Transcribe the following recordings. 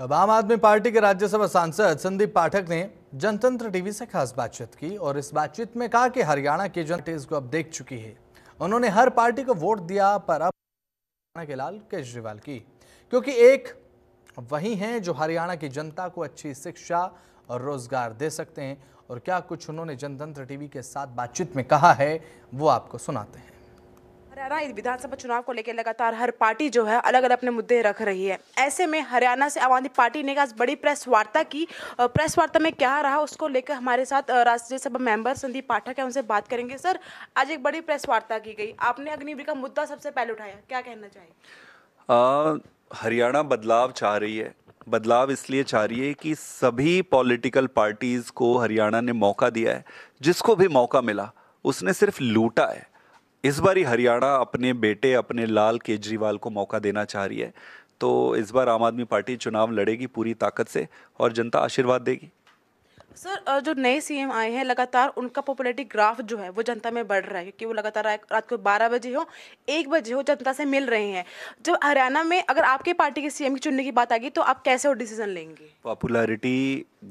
अब आम आदमी पार्टी के राज्यसभा सांसद संदीप पाठक ने जनतंत्र टीवी से खास बातचीत की और इस बातचीत में कहा कि हरियाणा की जनता इसको अब देख चुकी है उन्होंने हर पार्टी को वोट दिया पर अब हरियाणा के लाल केजरीवाल की क्योंकि एक वही हैं जो हरियाणा की जनता को अच्छी शिक्षा और रोजगार दे सकते हैं और क्या कुछ उन्होंने जनतंत्र टीवी के साथ बातचीत में कहा है वो आपको सुनाते हैं हरियाणा विधानसभा चुनाव को लेकर लगातार हर पार्टी जो है अलग अलग अपने मुद्दे रख रही है ऐसे में हरियाणा से आम आदमी पार्टी ने आज बड़ी प्रेस वार्ता की प्रेस वार्ता में क्या रहा उसको लेकर हमारे साथ राज्यसभा मेंबर संदीप पाठक है उनसे बात करेंगे सर आज एक बड़ी प्रेस वार्ता की गई आपने अग्निवीर का मुद्दा सबसे पहले उठाया क्या कहना चाहिए हरियाणा बदलाव चाह रही है बदलाव इसलिए चाह रही है कि सभी पॉलिटिकल पार्टीज़ को हरियाणा ने मौका दिया है जिसको भी मौका मिला उसने सिर्फ लूटा है इस बार ही हरियाणा अपने बेटे अपने लाल केजरीवाल को मौका देना चाह रही है तो इस बार आम आदमी पार्टी चुनाव लड़ेगी पूरी ताकत से और जनता आशीर्वाद देगी सर जो नए सीएम आए हैं लगातार उनका पॉपुलरिटी ग्राफ जो है वो जनता में बढ़ रहा है क्योंकि वो लगातार रात को बारह बजे हो एक बजे हो जनता से मिल रहे हैं जब हरियाणा में अगर आपके पार्टी के सीएम की चुनने की बात आ गई तो आप कैसे और डिसीजन लेंगे पॉपुलैरिटी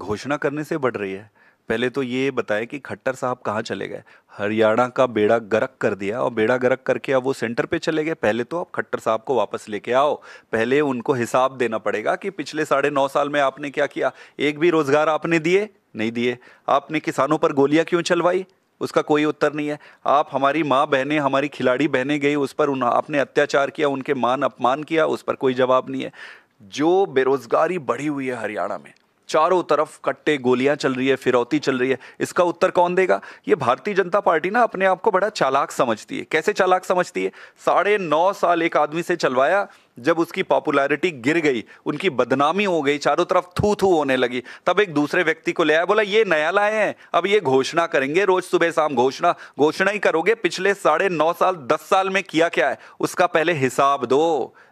घोषणा करने से बढ़ रही है पहले तो ये बताए कि खट्टर साहब कहाँ चले गए हरियाणा का बेड़ा गरक कर दिया और बेड़ा गरक करके अब वो सेंटर पे चले गए पहले तो आप खट्टर साहब को वापस लेके आओ पहले उनको हिसाब देना पड़ेगा कि पिछले साढ़े नौ साल में आपने क्या किया एक भी रोज़गार आपने दिए नहीं दिए आपने किसानों पर गोलियां क्यों चलवाई उसका कोई उत्तर नहीं है आप हमारी माँ बहनें हमारी खिलाड़ी बहनें गई उस पर आपने अत्याचार किया उनके मान अपमान किया उस पर कोई जवाब नहीं है जो बेरोज़गारी बढ़ी हुई है हरियाणा में चारों तरफ कट्टे गोलियां चल रही है फिरौती चल रही है इसका उत्तर कौन देगा ये भारतीय जनता पार्टी ना अपने आप को बड़ा चालाक समझती है कैसे चालाक समझती है साढ़े नौ साल एक आदमी से चलवाया जब उसकी पॉपुलैरिटी गिर गई उनकी बदनामी हो गई चारों तरफ थू थू होने लगी तब एक दूसरे व्यक्ति को ले आया बोला ये नया लाए हैं अब ये घोषणा करेंगे रोज सुबह शाम घोषणा घोषणा ही करोगे पिछले साढ़े नौ साल दस साल में किया क्या है उसका पहले हिसाब दो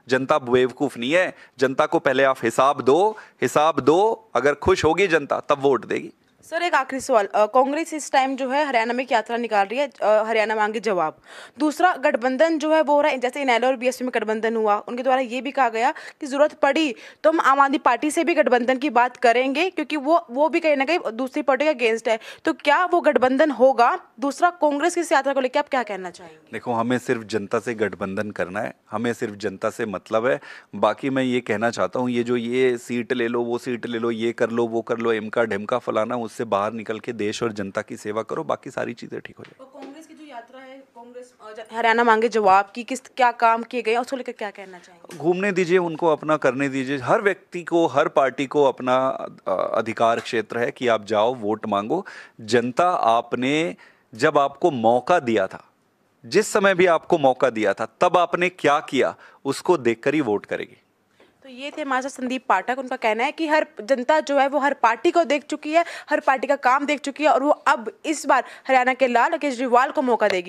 जनता बेवकूफ नहीं है जनता को पहले आप हिसाब दो हिसाब दो अगर खुश होगी जनता तब वोट देगी सर एक आखिरी सवाल कांग्रेस इस टाइम जो है हरियाणा में यात्रा निकाल रही है हरियाणा मांगे जवाब दूसरा गठबंधन जो है वो हो रहा है जैसे इनैलो और बीएसपी में गठबंधन हुआ उनके द्वारा ये भी कहा गया कि ज़रूरत पड़ी तो हम आम आदमी पार्टी से भी गठबंधन की बात करेंगे क्योंकि वो वो भी कहीं ना कहीं दूसरी पार्टी का अगेंस्ट है तो क्या वो गठबंधन होगा दूसरा कांग्रेस की यात्रा को लेकर आप क्या कहना चाहेंगे देखो हमें सिर्फ जनता से गठबंधन करना है हमें सिर्फ जनता से मतलब है बाकी मैं ये कहना चाहता हूँ ये जो ये सीट ले लो वो सीट ले लो ये कर लो वो कर लो इमका ढेमका फलाना उससे बाहर निकल के देश और जनता की सेवा करो बाकी सारी चीज़ें ठीक हो जाए तो कांग्रेस की जो यात्रा है कांग्रेस हरियाणा मांगे जवाब की किस क्या काम किए गए उसको लेकर क्या कहना चाहिए घूमने दीजिए उनको अपना करने दीजिए हर व्यक्ति को हर पार्टी को अपना अधिकार क्षेत्र है कि आप जाओ वोट मांगो जनता आपने जब आपको मौका दिया था जिस समय भी आपको मौका दिया था तब आपने क्या किया उसको देखकर ही वोट करेगी तो ये थे हमारे साथ संदीप पाठक उनका कहना है कि हर जनता जो है वो हर पार्टी को देख चुकी है हर पार्टी का काम देख चुकी है और वो अब इस बार हरियाणा के लाल केजरीवाल को मौका देगी